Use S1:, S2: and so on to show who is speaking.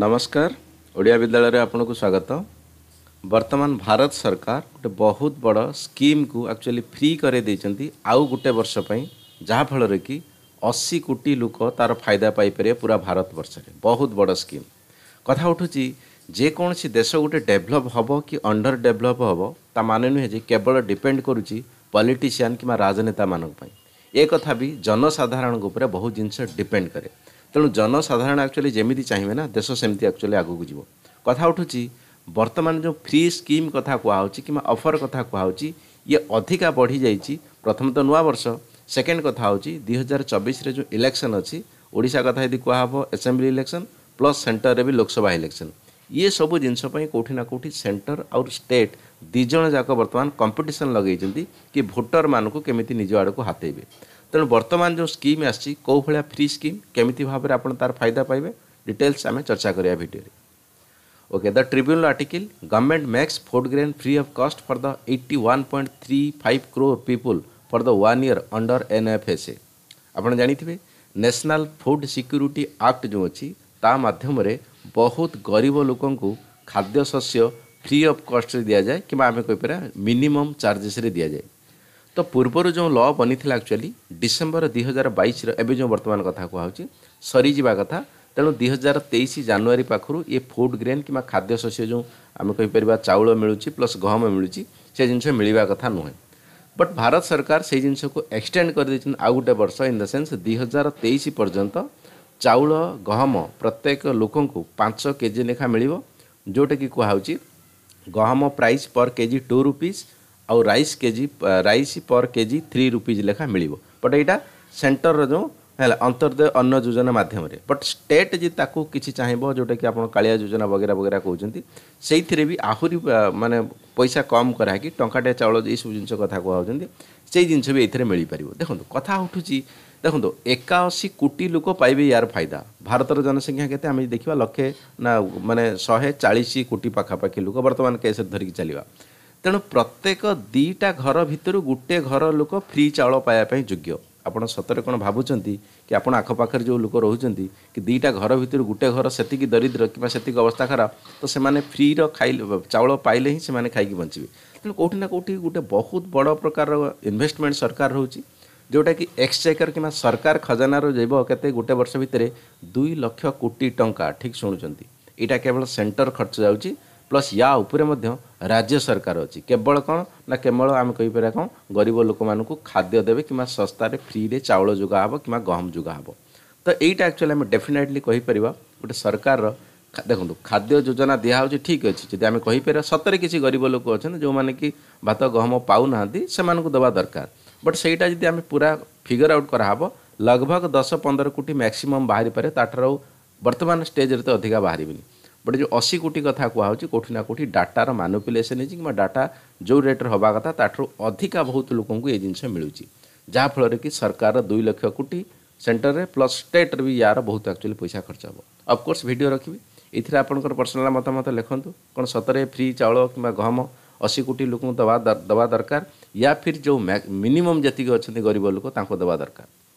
S1: ନମସ୍କାର ଓଡ଼ିଆ ବିଦ୍ୟାଳୟରେ ଆପଣଙ୍କୁ ସ୍ୱାଗତ ବର୍ତ୍ତମାନ ଭାରତ ସରକାର ଗୋଟେ ବହୁତ ବଡ଼ ସ୍କିମ୍କୁ ଆକ୍ଚୁଆଲି ଫ୍ରି କରାଇ ଦେଇଛନ୍ତି ଆଉ ଗୋଟେ ବର୍ଷ ପାଇଁ ଯାହାଫଳରେ କି ଅଶୀ କୋଟି ଲୋକ ତା'ର ଫାଇଦା ପାଇପାରିବେ ପୁରା ଭାରତ ବର୍ଷରେ ବହୁତ ବଡ଼ ସ୍କିମ୍ କଥା ଉଠୁଛି ଯେକୌଣସି ଦେଶ ଗୋଟେ ଡେଭଲପ୍ ହେବ କି ଅଣ୍ଡର ଡେଭଲପ୍ ହେବ ତା ମାନେ ନୁହେଁ ଯେ କେବଳ ଡିପେଣ୍ଡ କରୁଛି ପଲିଟିସିଆନ୍ କିମ୍ବା ରାଜନେତାମାନଙ୍କ ପାଇଁ ଏ କଥା ବି ଜନସାଧାରଣଙ୍କ ଉପରେ ବହୁତ ଜିନିଷ ଡିପେଣ୍ଡ କରେ ତେଣୁ ଜନସାଧାରଣ ଆକ୍ଚୁଆଲି ଯେମିତି ଚାହିଁବେ ନା ଦେଶ ସେମିତି ଆକ୍ଚୁଆଲି ଆଗକୁ ଯିବ କଥା ଉଠୁଛି ବର୍ତ୍ତମାନ ଯେଉଁ ଫ୍ରି ସ୍କିମ୍ କଥା କୁହାହେଉଛି କିମ୍ବା ଅଫର୍ କଥା କୁହାହେଉଛି ଇଏ ଅଧିକା ବଢ଼ିଯାଇଛି ପ୍ରଥମତଃ ନୂଆବର୍ଷ ସେକେଣ୍ଡ କଥା ହେଉଛି ଦୁଇ ହଜାର ଚବିଶରେ ଯେଉଁ ଇଲେକ୍ସନ୍ ଅଛି ଓଡ଼ିଶା କଥା ଯଦି କୁହାହେବ ଆସେମ୍ବ୍ଲି ଇଲେକ୍ସନ୍ ପ୍ଲସ୍ ସେଣ୍ଟରରେ ବି ଲୋକସଭା ଇଲେକ୍ସନ୍ ये सब जिनस कौटि ना कौटी सेन्टर आउर स्टेट दिज जाक बर्तमान कंपिटन लगे कि भोटर मानक केमी निज आड़क हाते तेणु बर्तमान जो स्कीम आउ भाया फ्री स्कीम केमी भाव में आज फायदा पाए डिटेल्स आम चर्चा कराया भिडे okay the tribunal article government makes food grain free of cost for the 81.35 point three five crore people for the one year under N F S A आप जानते हैं नेशनल फुड सिक्यूरीटी आक्ट जो अच्छी ताम ବହୁତ ଗରିବ ଲୋକଙ୍କୁ ଖାଦ୍ୟ ଶସ୍ୟ ଫ୍ରି ଅଫ୍ କଷ୍ଟରେ ଦିଆଯାଏ କିମ୍ବା ଆମେ କହିପାରିବା ମିନିମମ୍ ଚାର୍ଜେସ୍ରେ ଦିଆଯାଏ ତ ପୂର୍ବରୁ ଯେଉଁ ଲ ବନିଥିଲା ଆକ୍ଚୁଆଲି ଡିସେମ୍ବର ଦୁଇ ହଜାର ବାଇଶର ଏବେ ଯେଉଁ ବର୍ତ୍ତମାନ କଥା କୁହାହେଉଛି ସରିଯିବା କଥା ତେଣୁ ଦୁଇ ହଜାର ତେଇଶ ଜାନୁଆରୀ ପାଖରୁ ଇଏ ଫୁଡ଼୍ ଗ୍ରେନ୍ କିମ୍ବା ଖାଦ୍ୟଶସ୍ୟ ଯେଉଁ ଆମେ କହିପାରିବା ଚାଉଳ ମିଳୁଛି ପ୍ଲସ୍ ଗହମ ମିଳୁଛି ସେ ଜିନିଷ ମିଳିବା କଥା ନୁହେଁ ବଟ୍ ଭାରତ ସରକାର ସେଇ ଜିନିଷକୁ ଏକ୍ସଟେଣ୍ଡ କରିଦେଇଛନ୍ତି ଆଉ ଗୋଟେ ବର୍ଷ ଇନ୍ ଦ ସେନ୍ସ ଦୁଇ ହଜାର ତେଇଶ ପର୍ଯ୍ୟନ୍ତ ଚାଉଳ ଗହମ ପ୍ରତ୍ୟେକ ଲୋକଙ୍କୁ ପାଞ୍ଚ କେଜି ଲେଖା ମିଳିବ ଯେଉଁଟାକି କୁହାହେଉଛି ଗହମ price per kg two rupees ଆଉ rice kg rice per kg three rupees ଲେଖା ମିଳିବ ବଟ୍ ଏଇଟା ସେଣ୍ଟରର ଯେଉଁ ହେଲା ଅନ୍ତର୍ଦେୟ ଅନ୍ୟ ଯୋଜନା ମାଧ୍ୟମରେ ବଟ୍ ଷ୍ଟେଟ୍ ଯଦି ତାକୁ କିଛି ଚାହିଁବ ଯେଉଁଟାକି ଆପଣ କାଳିଆ ଯୋଜନା ବଗେରା ବଗେରା କହୁଛନ୍ତି ସେଇଥିରେ ବି ଆହୁରି ମାନେ ପଇସା କମ୍ କରାହେଇକି ଟଙ୍କାଟେ ଚାଉଳ ଏଇସବୁ ଜିନିଷ କଥା କୁହାହେଉଛନ୍ତି ସେଇ ଜିନିଷ ବି ଏଇଥିରେ ମିଳିପାରିବ ଦେଖନ୍ତୁ କଥା ଉଠୁଛି ଦେଖନ୍ତୁ ଏକାଅଶୀ କୋଟି ଲୋକ ପାଇବେ ୟାର ଫାଇଦା ଭାରତର ଜନସଂଖ୍ୟା କେତେ ଆମେ ଦେଖିବା ଲକ୍ଷେ ନା ମାନେ ଶହେ ଚାଳିଶ କୋଟି ପାଖାପାଖି ଲୋକ ବର୍ତ୍ତମାନ କେସ୍ ଧରିକି ଚାଲିବା ତେଣୁ ପ୍ରତ୍ୟେକ ଦୁଇଟା ଘର ଭିତରୁ ଗୋଟିଏ ଘର ଲୋକ ଫ୍ରି ଚାଉଳ ପାଇବା ପାଇଁ ଯୋଗ୍ୟ ଆପଣ ସତରେ କ'ଣ ଭାବୁଛନ୍ତି କି ଆପଣ ଆଖପାଖରେ ଯେଉଁ ଲୋକ ରହୁଛନ୍ତି କି ଦୁଇଟା ଘର ଭିତରୁ ଗୋଟେ ଘର ସେତିକି ଦରିଦ୍ର କିମ୍ବା ସେତିକି ଅବସ୍ଥା ଖରାପ ତ ସେମାନେ ଫ୍ରିର ଖାଇଲେ ଚାଉଳ ପାଇଲେ ହିଁ ସେମାନେ ଖାଇକି ବଞ୍ଚିବେ ତେଣୁ କେଉଁଠି ନା କେଉଁଠି ଗୋଟେ ବହୁତ ବଡ଼ ପ୍ରକାରର ଇନଭେଷ୍ଟମେଣ୍ଟ ସରକାର ରହୁଛି ଯେଉଁଟାକି ଏକ୍ସଚେକର କିମ୍ବା ସରକାର ଖଜାନାରୁ ଜୈବ କେତେ ଗୋଟେ ବର୍ଷ ଭିତରେ ଦୁଇ ଲକ୍ଷ କୋଟି ଟଙ୍କା ଠିକ୍ ଶୁଣୁଛନ୍ତି ଏଇଟା କେବଳ ସେଣ୍ଟର ଖର୍ଚ୍ଚ ଯାଉଛି ପ୍ଲସ୍ ୟା ଉପରେ ମଧ୍ୟ ରାଜ୍ୟ ସରକାର ଅଛି କେବଳ କ'ଣ ନା କେବଳ ଆମେ କହିପାରିବା କ'ଣ ଗରିବ ଲୋକମାନଙ୍କୁ ଖାଦ୍ୟ ଦେବେ କିମ୍ବା ଶସ୍ତାରେ ଫ୍ରିରେ ଚାଉଳ ଯୋଗା ହେବ କିମ୍ବା ଗହମ ଯୋଗା ହେବ ତ ଏଇଟା ଆକ୍ଚୁଆଲି ଆମେ ଡେଫିନେଟଲି କହିପାରିବା ଗୋଟେ ସରକାରର ଦେଖନ୍ତୁ ଖାଦ୍ୟ ଯୋଜନା ଦିଆହେଉଛି ଠିକ୍ ଅଛି ଯଦି ଆମେ କହିପାରିବା ସତରେ କିଛି ଗରିବ ଲୋକ ଅଛନ୍ତି ଯେଉଁମାନେ କି ଭାତ ଗହମ ପାଉନାହାନ୍ତି ସେମାନଙ୍କୁ ଦେବା ଦରକାର ବଟ୍ ସେଇଟା ଯଦି ଆମେ ପୁରା ଫିଗର ଆଉଟ୍ କରାହେବ ଲଗଭଗ ଦଶ ପନ୍ଦର କୋଟି ମ୍ୟାକ୍ସିମମ୍ ବାହାରିପାରେ ତା'ଠାରୁ ଆଉ ବର୍ତ୍ତମାନ ଷ୍ଟେଜ୍ରେ ତ ଅଧିକା ବାହାରିବିନି ବଟ୍ ଯେଉଁ ଅଶୀ କୋଟି କଥା କୁହାହେଉଛି କେଉଁଠି ନା କେଉଁଠି ଡାଟାର ମାନୁପୁଲେସନ୍ ହେଇଛି କିମ୍ବା ଡାଟା ଯେଉଁ ରେଟ୍ରେ ହେବା କଥା ତା'ଠାରୁ ଅଧିକା ବହୁତ ଲୋକଙ୍କୁ ଏ ଜିନିଷ ମିଳୁଛି ଯାହାଫଳରେ କି ସରକାରର ଦୁଇ ଲକ୍ଷ କୋଟି ସେଣ୍ଟରରେ ପ୍ଲସ୍ ଷ୍ଟେଟ୍ରେ ବି ୟାର ବହୁତ ଆକ୍ଚୁଆଲି ପଇସା ଖର୍ଚ୍ଚ ହେବ ଅଫକୋର୍ସ ଭିଡ଼ିଓ ରଖିବି ଏଥିରେ ଆପଣଙ୍କର ପର୍ସନାଲ୍ ମତାମତ ଲେଖନ୍ତୁ କ'ଣ ସତରେ ଫ୍ରି ଚାଉଳ କିମ୍ବା ଗହମ अशी कोटी लोक दवा दरकार या फिर जो मिनिमम जी अच्छा गरीब लोक दवा दरकार